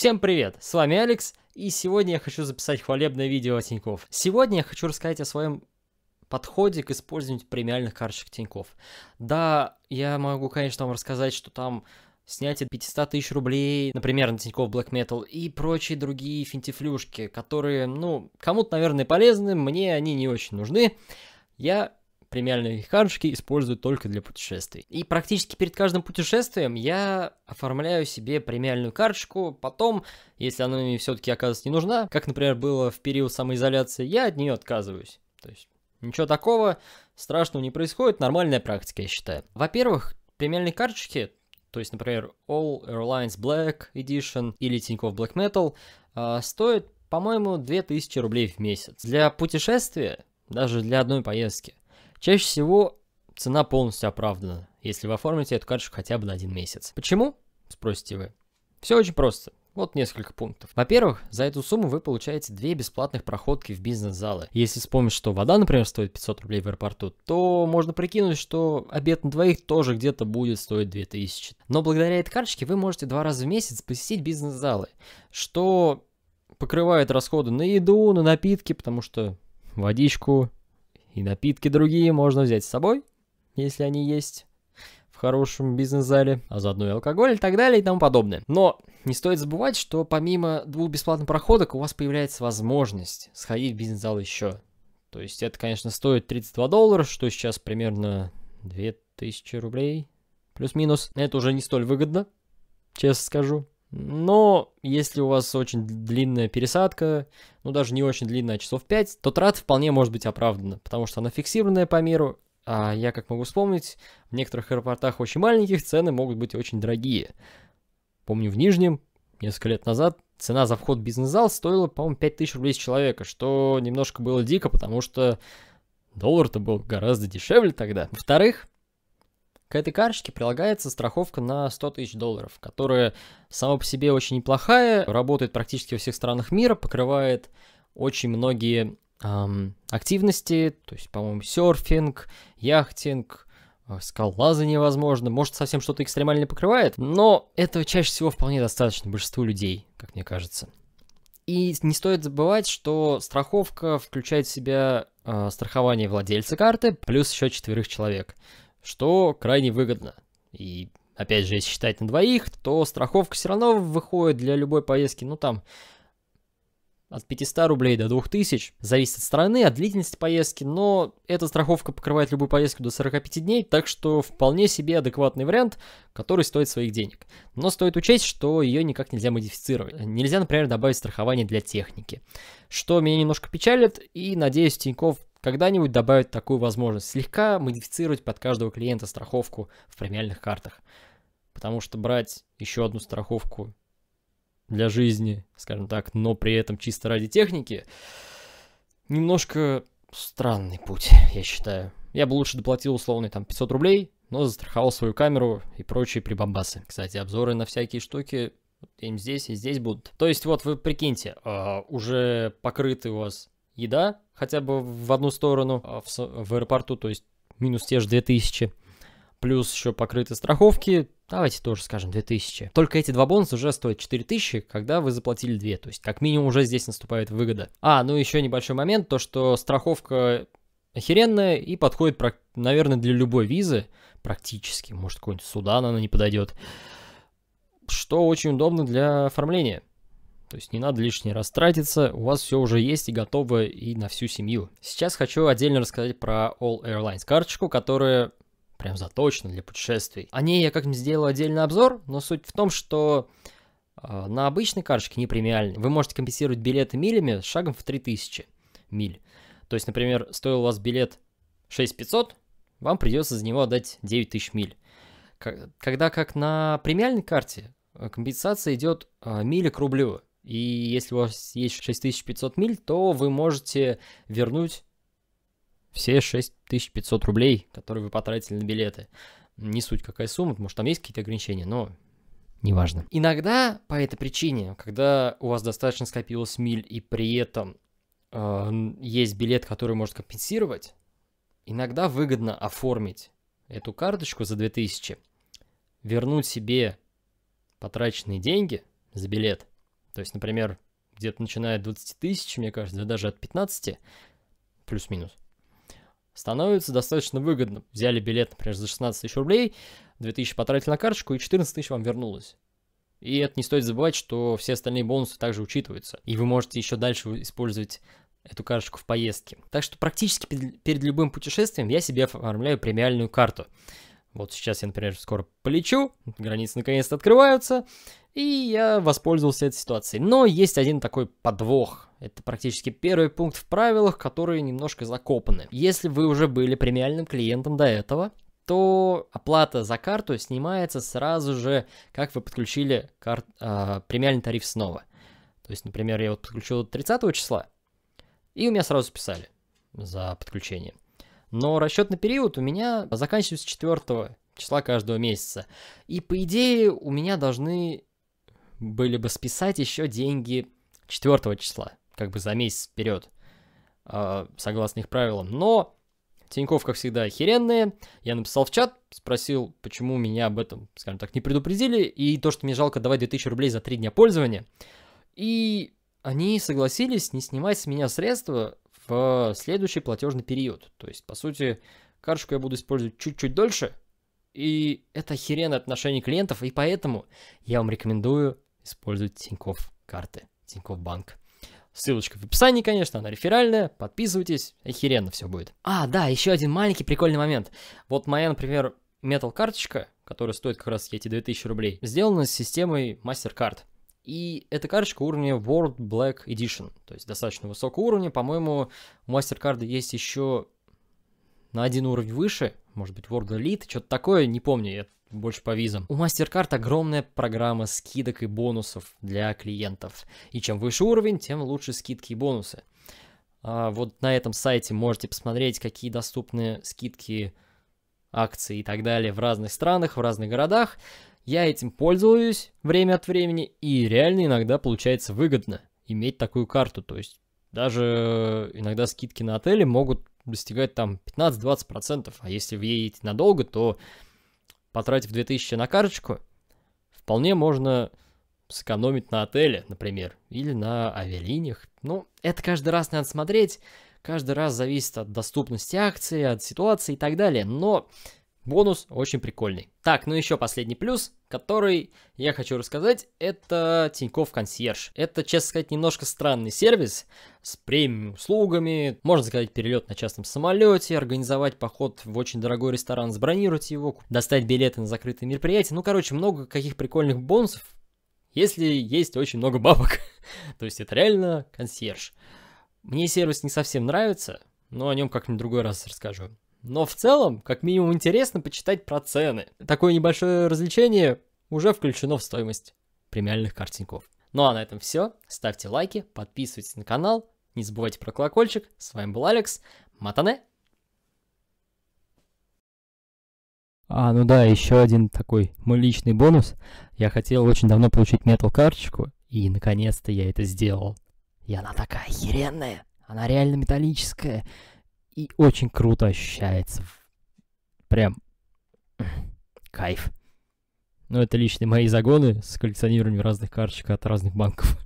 Всем привет, с вами Алекс, и сегодня я хочу записать хвалебное видео о Тинькофф. Сегодня я хочу рассказать о своем подходе к использованию премиальных карточек Тинькофф. Да, я могу, конечно, вам рассказать, что там снятие 500 тысяч рублей, например, на Тинькофф Black Metal и прочие другие финтифлюшки, которые, ну, кому-то, наверное, полезны, мне они не очень нужны. Я премиальные карточки используют только для путешествий. И практически перед каждым путешествием я оформляю себе премиальную карточку, потом, если она мне все-таки оказывается не нужна, как, например, было в период самоизоляции, я от нее отказываюсь. То есть ничего такого страшного не происходит, нормальная практика, я считаю. Во-первых, премиальные карточки то есть, например, All Airlines Black Edition или Тинькофф Black Metal, э, а, стоит, по-моему, 2000 рублей в месяц. Для путешествия, даже для одной поездки, Чаще всего цена полностью оправдана, если вы оформите эту карточку хотя бы на один месяц. Почему? Спросите вы. Все очень просто. Вот несколько пунктов. Во-первых, за эту сумму вы получаете две бесплатных проходки в бизнес-залы. Если вспомнить, что вода, например, стоит 500 рублей в аэропорту, то можно прикинуть, что обед на двоих тоже где-то будет стоить 2000. Но благодаря этой карточке вы можете два раза в месяц посетить бизнес-залы, что покрывает расходы на еду, на напитки, потому что водичку, и напитки другие можно взять с собой, если они есть в хорошем бизнес-зале, а заодно и алкоголь и так далее и тому подобное. Но не стоит забывать, что помимо двух бесплатных проходок у вас появляется возможность сходить в бизнес-зал еще. То есть это, конечно, стоит 32 доллара, что сейчас примерно 2000 рублей, плюс-минус. Это уже не столь выгодно, честно скажу. Но если у вас очень длинная пересадка, ну даже не очень длинная, а часов 5, то трат вполне может быть оправдана, потому что она фиксированная по миру, а я, как могу вспомнить, в некоторых аэропортах очень маленьких цены могут быть очень дорогие. Помню в Нижнем несколько лет назад цена за вход в бизнес-зал стоила, по-моему, 5000 рублей с человека, что немножко было дико, потому что доллар-то был гораздо дешевле тогда. Во-вторых, к этой карточке прилагается страховка на 100 тысяч долларов, которая сама по себе очень неплохая, работает практически во всех странах мира, покрывает очень многие эм, активности, то есть, по-моему, серфинг, яхтинг, э, скалолазание возможно, может, совсем что-то экстремальное покрывает, но этого чаще всего вполне достаточно большинству людей, как мне кажется. И не стоит забывать, что страховка включает в себя э, страхование владельца карты плюс еще четверых человек что крайне выгодно. И опять же, если считать на двоих, то страховка все равно выходит для любой поездки, ну там, от 500 рублей до 2000, зависит от страны, от длительности поездки, но эта страховка покрывает любую поездку до 45 дней, так что вполне себе адекватный вариант, который стоит своих денег. Но стоит учесть, что ее никак нельзя модифицировать. Нельзя, например, добавить страхование для техники, что меня немножко печалит, и надеюсь, Тиньков когда-нибудь добавят такую возможность, слегка модифицировать под каждого клиента страховку в премиальных картах. Потому что брать еще одну страховку для жизни, скажем так, но при этом чисто ради техники, немножко странный путь, я считаю. Я бы лучше доплатил условный там 500 рублей, но застраховал свою камеру и прочие прибамбасы. Кстати, обзоры на всякие штуки им здесь и здесь будут. То есть вот вы прикиньте, а, уже покрыты у вас еда хотя бы в одну сторону а в, в аэропорту, то есть минус те же 2000, плюс еще покрыты страховки, давайте тоже скажем 2000. Только эти два бонуса уже стоят 4000, когда вы заплатили 2, то есть как минимум уже здесь наступает выгода. А, ну еще небольшой момент, то что страховка охеренная и подходит, наверное, для любой визы практически, может какой-нибудь Судан она не подойдет, что очень удобно для оформления. То есть не надо лишний раз тратиться, у вас все уже есть и готово и на всю семью. Сейчас хочу отдельно рассказать про All Airlines карточку, которая прям заточена для путешествий. О ней я как-нибудь сделал отдельный обзор, но суть в том, что э, на обычной карточке, не премиальной, вы можете компенсировать билеты милями с шагом в 3000 миль. То есть, например, стоил у вас билет 6500, вам придется за него отдать 9000 миль. Когда как на премиальной карте э, компенсация идет э, мили к рублю. И если у вас есть 6500 миль, то вы можете вернуть все 6500 рублей, которые вы потратили на билеты. Не суть какая сумма, может там есть какие-то ограничения, но неважно. Иногда по этой причине, когда у вас достаточно скопилось миль и при этом э, есть билет, который может компенсировать, иногда выгодно оформить эту карточку за 2000, вернуть себе потраченные деньги за билет то есть, например, где-то начиная от 20 тысяч, мне кажется, даже от 15, плюс-минус, становится достаточно выгодно. Взяли билет, например, за 16 тысяч рублей, 2 тысячи потратили на карточку, и 14 тысяч вам вернулось. И это не стоит забывать, что все остальные бонусы также учитываются. И вы можете еще дальше использовать эту карточку в поездке. Так что практически перед любым путешествием я себе оформляю премиальную карту. Вот сейчас я, например, скоро полечу, границы наконец-то открываются, и я воспользовался этой ситуацией. Но есть один такой подвох. Это практически первый пункт в правилах, которые немножко закопаны. Если вы уже были премиальным клиентом до этого, то оплата за карту снимается сразу же, как вы подключили кар... э, премиальный тариф снова. То есть, например, я вот подключил 30 числа, и у меня сразу списали за подключение но расчетный период у меня заканчивается 4 числа каждого месяца. И по идее у меня должны были бы списать еще деньги 4 числа, как бы за месяц вперед, а, согласно их правилам. Но Тиньков, как всегда, охеренные. Я написал в чат, спросил, почему меня об этом, скажем так, не предупредили, и то, что мне жалко давать 2000 рублей за 3 дня пользования. И они согласились не снимать с меня средства следующий платежный период. То есть, по сути, карточку я буду использовать чуть-чуть дольше, и это охеренное отношение клиентов, и поэтому я вам рекомендую использовать Тинькофф карты, Тинькофф банк. Ссылочка в описании, конечно, она реферальная. Подписывайтесь, охеренно все будет. А, да, еще один маленький прикольный момент. Вот моя, например, метал карточка, которая стоит как раз эти 2000 рублей, сделана с системой MasterCard. И эта карточка уровня World Black Edition, то есть достаточно высокого уровня. По-моему, у MasterCard есть еще на один уровень выше, может быть, World Elite, что-то такое, не помню, я больше по визам. У MasterCard огромная программа скидок и бонусов для клиентов. И чем выше уровень, тем лучше скидки и бонусы. А вот на этом сайте можете посмотреть, какие доступны скидки, акции и так далее в разных странах, в разных городах. Я этим пользуюсь время от времени, и реально иногда получается выгодно иметь такую карту. То есть даже э, иногда скидки на отели могут достигать там 15-20%, а если вы едете надолго, то потратив 2000 на карточку, вполне можно сэкономить на отеле, например, или на авиалиниях. Ну, это каждый раз надо смотреть, каждый раз зависит от доступности акции, от ситуации и так далее, но Бонус очень прикольный. Так, ну еще последний плюс, который я хочу рассказать, это Тиньков Консьерж. Это, честно сказать, немножко странный сервис с премиум услугами. Можно заказать перелет на частном самолете, организовать поход в очень дорогой ресторан, сбронировать его, достать билеты на закрытые мероприятия. Ну, короче, много каких прикольных бонусов, если есть очень много бабок. То есть это реально консьерж. Мне сервис не совсем нравится, но о нем как-нибудь другой раз расскажу. Но в целом, как минимум, интересно почитать про цены. Такое небольшое развлечение уже включено в стоимость премиальных картинков. Ну а на этом все. Ставьте лайки, подписывайтесь на канал, не забывайте про колокольчик. С вами был Алекс. Матане! А, ну да, еще один такой мой личный бонус. Я хотел очень давно получить метал-карточку, и наконец-то я это сделал. И она такая охеренная, она реально металлическая и очень круто ощущается. Прям кайф. Но ну, это личные мои загоны с коллекционированием разных карточек от разных банков.